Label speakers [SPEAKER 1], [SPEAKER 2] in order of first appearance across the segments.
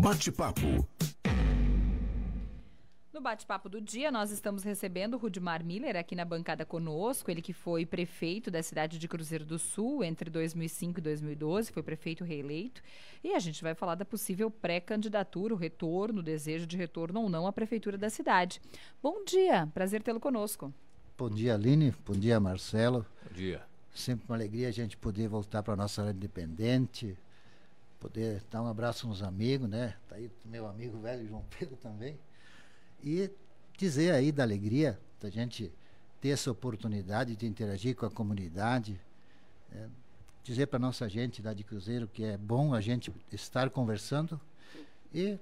[SPEAKER 1] Bate-papo.
[SPEAKER 2] No bate-papo do dia, nós estamos recebendo o Rudimar Miller aqui na bancada conosco. Ele que foi prefeito da cidade de Cruzeiro do Sul entre 2005 e 2012, foi prefeito reeleito. E a gente vai falar da possível pré-candidatura, o retorno, o desejo de retorno ou não à prefeitura da cidade. Bom dia, prazer tê-lo conosco.
[SPEAKER 1] Bom dia, Aline. Bom dia, Marcelo. Bom dia. Sempre uma alegria a gente poder voltar para a nossa área independente, poder dar um abraço nos amigos, né? Tá aí meu amigo velho João Pedro também. E dizer aí da alegria da gente ter essa oportunidade de interagir com a comunidade. É, dizer para nossa gente da de Cruzeiro que é bom a gente estar conversando e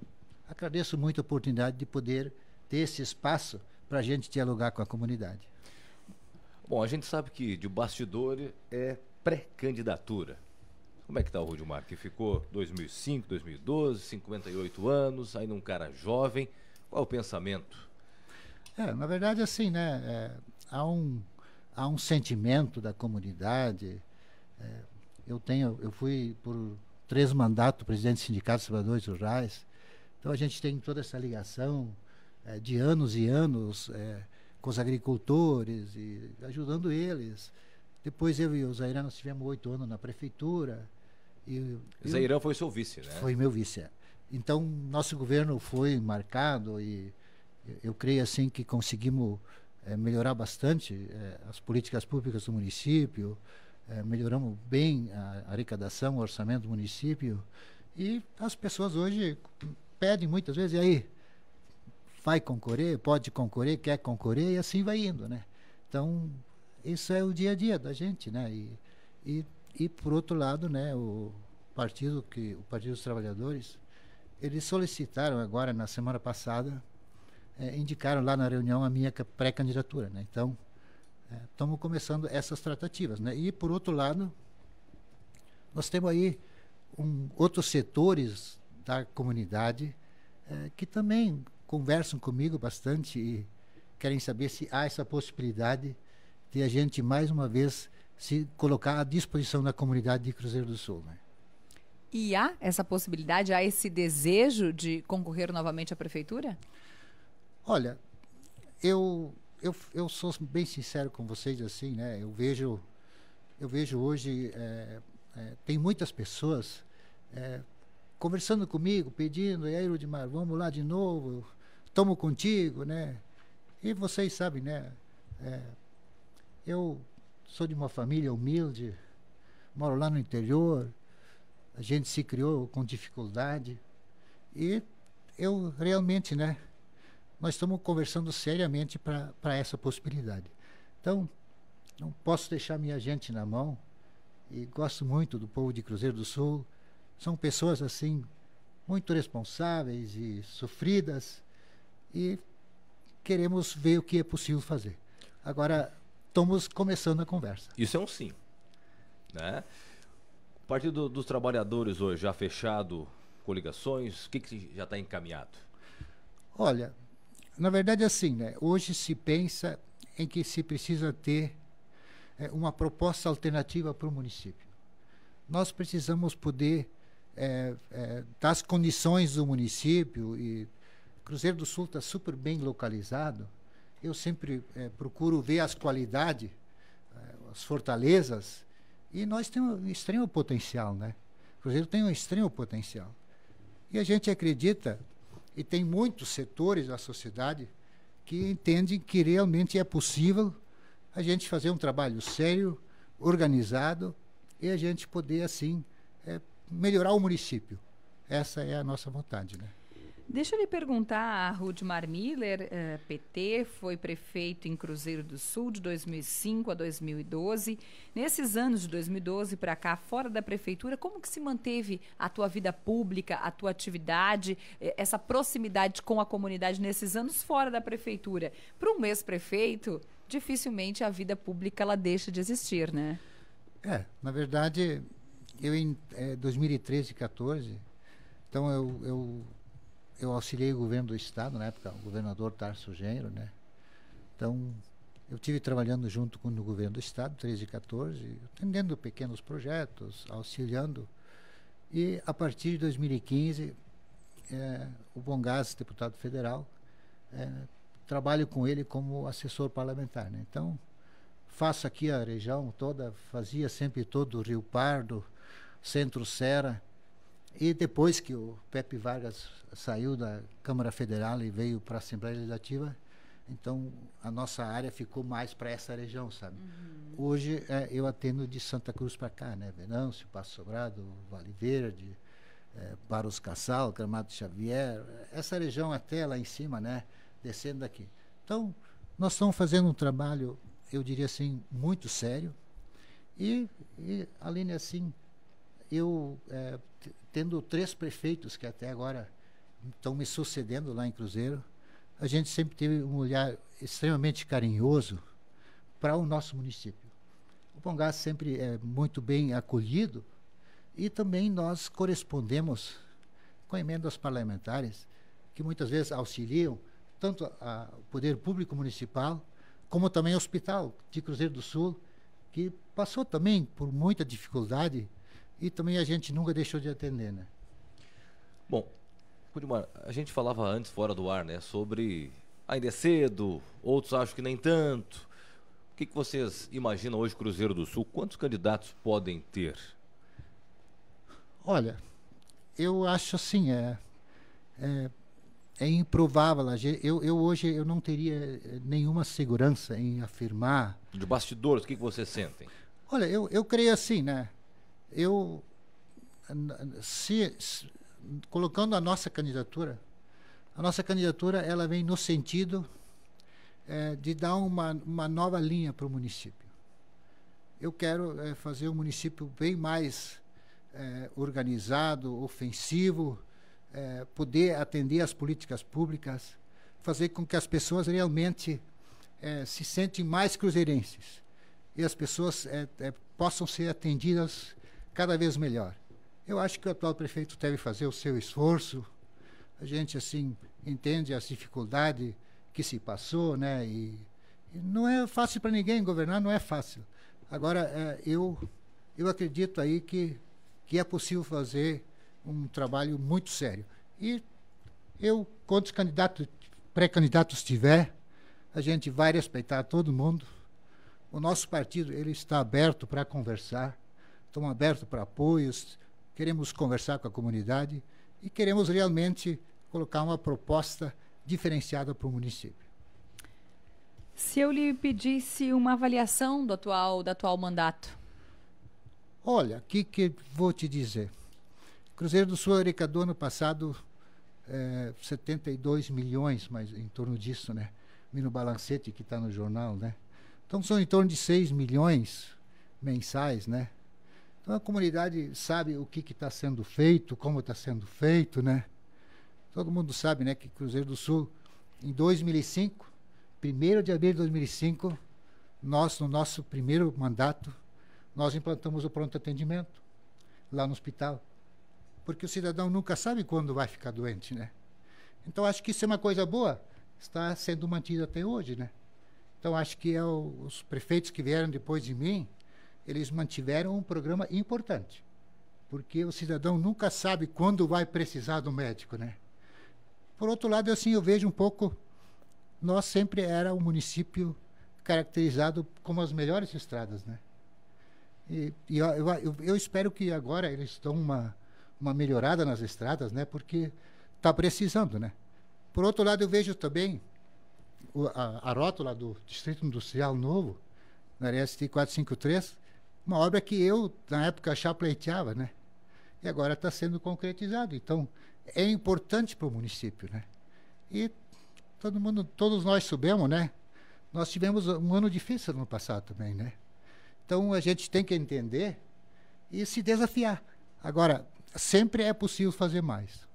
[SPEAKER 1] agradeço muito a oportunidade de poder ter esse espaço para a gente dialogar com a comunidade.
[SPEAKER 3] Bom, a gente sabe que de bastidor é pré-candidatura. Como é que tá o Rudimar? Que ficou 2005, 2012, 58 anos, ainda um cara jovem. Qual o pensamento?
[SPEAKER 1] É, na verdade, assim, né? É, há, um, há um sentimento da comunidade. É, eu tenho, eu fui por três mandatos presidente do Sindicato dos Trabalhadores Rurais. Então a gente tem toda essa ligação é, de anos e anos é, com os agricultores e ajudando eles. Depois eu e o Zaira nós tivemos oito anos na prefeitura. Eu, Zeirão eu,
[SPEAKER 3] foi seu vice, né? Foi meu
[SPEAKER 1] vice. É. Então, nosso governo foi marcado e eu, creio assim que conseguimos é, melhorar bastante é, as políticas públicas do município, eh, melhoramos bem a arrecadação, o orçamento do município e as pessoas hoje pedem muitas vezes, e aí, vai concorrer, pode concorrer, quer concorrer e assim vai indo, né? Então, isso é o dia a dia da gente, né? E, e e por outro lado, né, o partido que o Partido dos Trabalhadores, eles solicitaram agora na semana passada, é, indicaram lá na reunião a minha pré-candidatura, né? Então, é, estamos é, começando essas tratativas, né? E por outro lado, nós temos aí um, outros setores da comunidade é, que também conversam comigo bastante e querem saber se há essa possibilidade de a gente mais uma vez se colocar à disposição da comunidade de Cruzeiro do Sul. Né?
[SPEAKER 2] E há essa possibilidade, há esse desejo de concorrer novamente à prefeitura?
[SPEAKER 1] Olha, eu, eu, eu sou bem sincero com vocês assim, né? Eu vejo, eu vejo hoje é, é, tem muitas pessoas é, conversando comigo, pedindo, e aí, Ludimar, vamos lá de novo, tomo contigo, né? E vocês sabem, né? É, eu sou de uma família humilde, moro lá no interior, a gente se criou com dificuldade. E eu realmente, né? Nós estamos conversando seriamente para essa possibilidade. Então, não posso deixar minha gente na mão. E gosto muito do povo de Cruzeiro do Sul. São pessoas assim, muito responsáveis e sofridas. E queremos ver o que é possível fazer. Agora, estamos começando a
[SPEAKER 3] conversa. Isso é um sim. Né? O Partido dos Trabalhadores hoje já fechado coligações? O que, que já está encaminhado?
[SPEAKER 1] Olha, na verdade é assim, né? hoje se pensa em que se precisa ter é, uma proposta alternativa para o município. Nós precisamos poder é, é, das condições do município e Cruzeiro do Sul está super bem localizado eu sempre é, procuro ver as qualidades, é, as fortalezas, e nós temos um extremo potencial, né? O Cruzeiro tem um extremo potencial. E a gente acredita, e tem muitos setores da sociedade que entendem que realmente é possível a gente fazer um trabalho sério, organizado, e a gente poder, assim, é, melhorar o município. Essa é a nossa vontade, né?
[SPEAKER 2] Deixa eu lhe perguntar, Rudimar Miller, uh, eh, PT, foi prefeito em Cruzeiro do Sul de 2005 a 2012. Nesses anos de 2012 para cá, fora da prefeitura, como que se manteve a tua vida pública, a tua atividade, eh, essa proximidade com a comunidade nesses anos fora da prefeitura? Para um ex-prefeito, dificilmente a vida pública ela deixa de existir, né?
[SPEAKER 1] É, na verdade, eu em é, 2013, 14, então eu, eu eu auxiliei o governo do estado na época, o governador Tarso Gênero, né? Então, eu tive trabalhando junto com o governo do estado, 13 e 14, atendendo pequenos projetos, auxiliando. E a partir de 2015, é, o Bongás, deputado federal, é, trabalho com ele como assessor parlamentar, né? Então, faço aqui a região toda, fazia sempre todo o Rio Pardo, Centro Serra, e depois que o Pepe Vargas saiu da Câmara Federal e veio para a Assembleia Legislativa, então a nossa área ficou mais para essa região, sabe? Uhum. Hoje é, eu atendo de Santa Cruz para cá, né? Venâncio, Passo Sobrado, Vale Verde, é, Barros Cassal, Gramado Xavier, essa região até lá em cima, né? Descendo daqui. Então, nós estamos fazendo um trabalho, eu diria assim, muito sério. E, e Aline, assim, eu é, tendo três prefeitos que até agora estão me sucedendo lá em Cruzeiro, a gente sempre teve um olhar extremamente carinhoso para o nosso município. O Pongás sempre é muito bem acolhido e também nós correspondemos com emendas parlamentares que muitas vezes auxiliam tanto o poder público municipal como também o hospital de Cruzeiro do Sul que passou também por muita dificuldade e também a gente nunca deixou de atender, né?
[SPEAKER 3] Bom, Cudimar, a gente falava antes fora do ar, né, sobre ainda é cedo, outros acham que nem tanto. O que, que vocês imaginam hoje Cruzeiro do Sul? Quantos candidatos podem ter?
[SPEAKER 1] Olha, eu acho assim, é, é, é improvável. Eu, eu, hoje eu não teria eh, nenhuma segurança em afirmar.
[SPEAKER 3] De bastidores, o que, que vocês sentem?
[SPEAKER 1] Olha, eu, eu creio assim, né? eu se, se, colocando a nossa candidatura, a nossa candidatura ela vem no sentido é, de dar uma, uma nova linha para o município. Eu quero é, fazer um município bem mais é, organizado, ofensivo, é, poder atender às políticas públicas, fazer com que as pessoas realmente é, se sentem mais cruzeirenses e as pessoas é, possam ser atendidas cada vez melhor. Eu acho que o atual prefeito deve fazer o seu esforço. A gente assim entende as dificuldades que se passou, né? E, e não é fácil para ninguém governar, não é fácil. Agora é, eu eu acredito aí que que é possível fazer um trabalho muito sério. E eu, quantos candidatos, pré-candidatos tiver, a gente vai respeitar todo mundo. O nosso partido ele está aberto para conversar estamos abertos para apoios, queremos conversar com a comunidade e queremos realmente colocar uma proposta diferenciada para o município.
[SPEAKER 2] Se eu lhe pedisse uma avaliação do atual, do atual mandato?
[SPEAKER 1] Olha, o que, que vou te dizer? Cruzeiro do Sul arrecadou ano passado é, eh, 72 milhões, mas em torno disso, né? no balancete que está no jornal, né? Então são em torno de 6 milhões mensais, né? Então a comunidade sabe o que está sendo feito, como está sendo feito, né? Todo mundo sabe, né, que Cruzeiro do Sul, em 2005, 1 de abril de 2005, nós, no nosso primeiro mandato, nós implantamos o pronto atendimento lá no hospital. Porque o cidadão nunca sabe quando vai ficar doente, né? Então acho que isso é uma coisa boa, está sendo mantido até hoje, né? Então acho que é o, os prefeitos que vieram depois de mim, eles mantiveram um programa importante, porque o cidadão nunca sabe quando vai precisar do médico, né? Por outro lado, assim, eu vejo um pouco, nós sempre era um município caracterizado como as melhores estradas, né? E, e eu, eu, eu, espero que agora eles dão uma, uma melhorada nas estradas, né? Porque está precisando, né? Por outro lado, eu vejo também o, a, a rótula do Distrito Industrial Novo, na RST 453, uma obra que eu, na época, chapleteava, né? E agora está sendo concretizado. Então, é importante para o município, né? E todo mundo, todos nós subimos, né? Nós tivemos um ano difícil no passado também, né? Então, a gente tem que entender e se desafiar. Agora, sempre é possível fazer mais.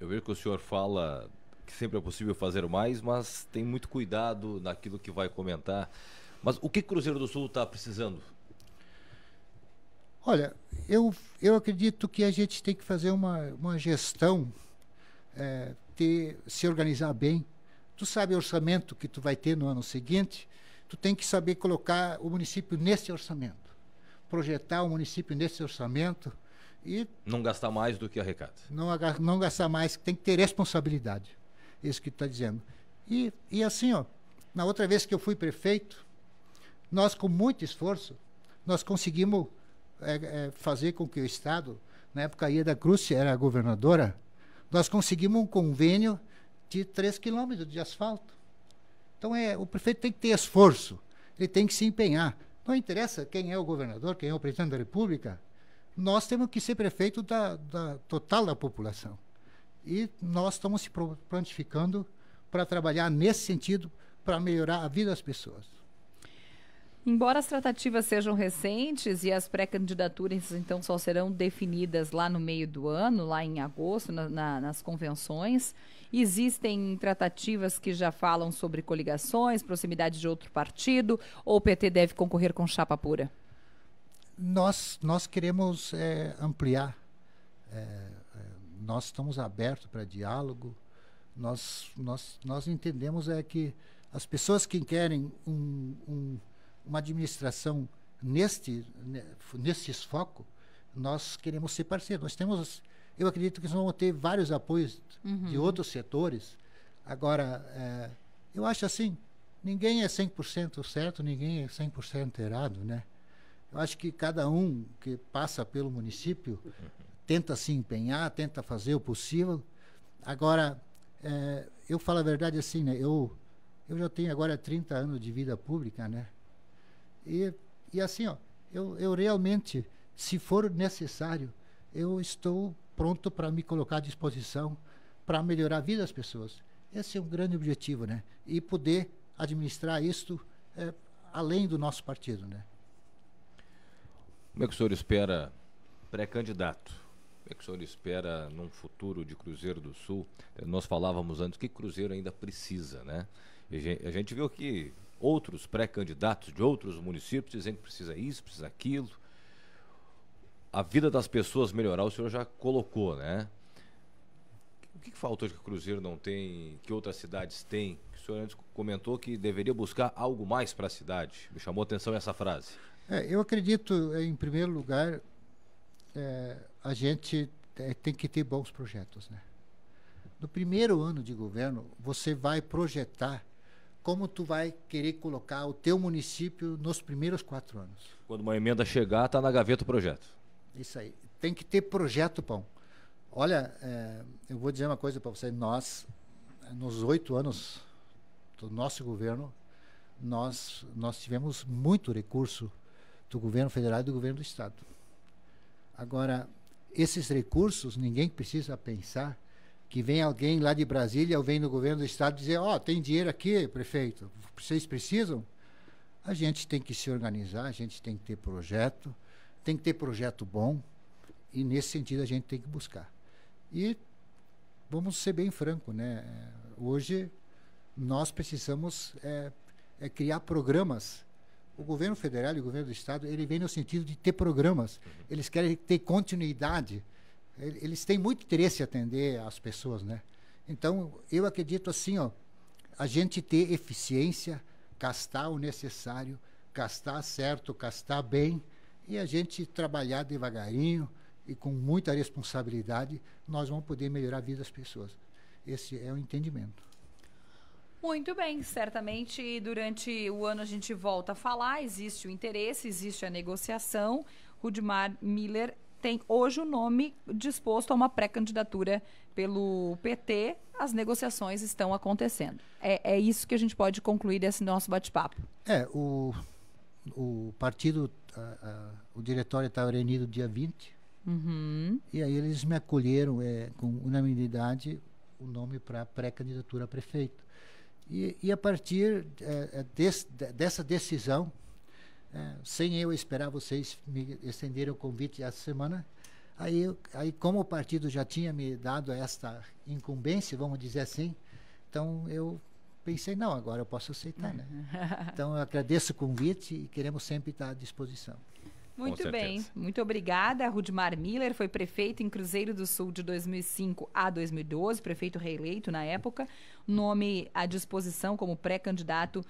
[SPEAKER 3] Eu vejo que o senhor fala que sempre é possível fazer mais, mas tem muito cuidado naquilo que vai comentar. Mas o que Cruzeiro do Sul está precisando
[SPEAKER 1] Olha, eu, eu acredito que a gente tem que fazer uma, uma gestão, é, ter, se organizar bem. Tu sabe o orçamento que tu vai ter no ano seguinte, tu tem que saber colocar o município nesse orçamento, projetar o município nesse orçamento e...
[SPEAKER 3] Não gastar mais do que arrecada.
[SPEAKER 1] Não, não gastar mais, tem que ter responsabilidade, é isso que tu está dizendo. E, e assim, ó, na outra vez que eu fui prefeito, nós com muito esforço, nós conseguimos é, é, fazer com que o Estado, na época a Ieda Cruz era a governadora, nós conseguimos um convênio de 3 quilômetros de asfalto. Então é, o prefeito tem que ter esforço, ele tem que se empenhar. Não interessa quem é o governador, quem é o presidente da República, nós temos que ser prefeito da, da total da população. E nós estamos se prontificando para trabalhar nesse sentido, para melhorar a vida das pessoas.
[SPEAKER 2] Embora as tratativas sejam recentes e as pré-candidaturas então só serão definidas lá no meio do ano, lá em agosto, na, na, nas convenções, existem tratativas que já falam sobre coligações, proximidade de outro partido, ou o PT deve concorrer com chapa pura?
[SPEAKER 1] Nós, nós queremos é, ampliar. É, é, nós estamos abertos para diálogo. Nós, nós, nós entendemos é que as pessoas que querem um, um uma administração neste, neste foco, nós queremos ser parceiros. Nós temos, eu acredito que nós vamos ter vários apoios uhum. de outros setores. Agora, é, eu acho assim, ninguém é 100% certo, ninguém é 100% errado, né? Eu acho que cada um que passa pelo município tenta se empenhar, tenta fazer o possível. Agora, é, eu falo a verdade assim, né? Eu, eu já tenho agora 30 anos de vida pública, né? E, e assim, ó, eu, eu realmente, se for necessário, eu estou pronto para me colocar à disposição para melhorar a vida das pessoas. Esse é um grande objetivo, né? E poder administrar isto é, além do nosso partido, né?
[SPEAKER 3] Como é que o senhor espera pré-candidato? Como é que o senhor espera num futuro de Cruzeiro do Sul? Nós falávamos antes que Cruzeiro ainda precisa, né? a gente viu que outros pré-candidatos de outros municípios dizendo que precisa isso, precisa aquilo. A vida das pessoas melhorar, o senhor já colocou, né? O que, que faltou que o Cruzeiro não tem, que outras cidades têm? O senhor antes comentou que deveria buscar algo mais para a cidade. Me chamou a atenção essa frase.
[SPEAKER 1] É, eu acredito, em primeiro lugar, é, a gente é, tem que ter bons projetos, né? No primeiro ano de governo, você vai projetar como tu vai querer colocar o teu município nos primeiros quatro
[SPEAKER 3] anos. Quando uma emenda chegar, está na gaveta o projeto.
[SPEAKER 1] Isso aí. Tem que ter projeto, Pão. Olha, é, eu vou dizer uma coisa para você. Nós, nos oito anos do nosso governo, nós, nós tivemos muito recurso do governo federal e do governo do estado. Agora, esses recursos, ninguém precisa pensar que vem alguém lá de Brasília ou vem no governo do estado dizer, ó, oh, tem dinheiro aqui, prefeito, vocês precisam? A gente tem que se organizar, a gente tem que ter projeto, tem que ter projeto bom e nesse sentido a gente tem que buscar. E vamos ser bem franco, né? Hoje nós precisamos é, é criar programas. O governo federal e o governo do estado ele vem no sentido de ter programas. Uhum. Eles querem ter continuidade eles têm muito interesse em atender as pessoas, né? Então, eu acredito assim, ó, a gente ter eficiência, gastar o necessário, gastar certo, gastar bem e a gente trabalhar devagarinho e com muita responsabilidade, nós vamos poder melhorar a vida das pessoas. Esse é o entendimento.
[SPEAKER 2] Muito bem, certamente durante o ano a gente volta a falar, existe o interesse, existe a negociação. Rudimar Miller tem hoje o nome disposto a uma pré-candidatura pelo PT. As negociações estão acontecendo. É, é isso que a gente pode concluir desse nosso bate-papo.
[SPEAKER 1] É, o, o partido, a, a, o diretório está reunido dia 20.
[SPEAKER 2] Uhum.
[SPEAKER 1] E aí eles me acolheram é, com unanimidade o nome para pré-candidatura a prefeito. E, e, a partir é, é des, dessa decisão é, sem eu esperar vocês me estenderem o convite essa semana. Aí, aí, como o partido já tinha me dado esta incumbência, vamos dizer assim, então eu pensei, não, agora eu posso aceitar, né? Então eu agradeço o convite e queremos sempre estar à disposição.
[SPEAKER 2] Muito bem, muito obrigada. Rudimar Miller foi prefeito em Cruzeiro do Sul de 2005 a 2012, prefeito reeleito na época, nome à disposição como pré-candidato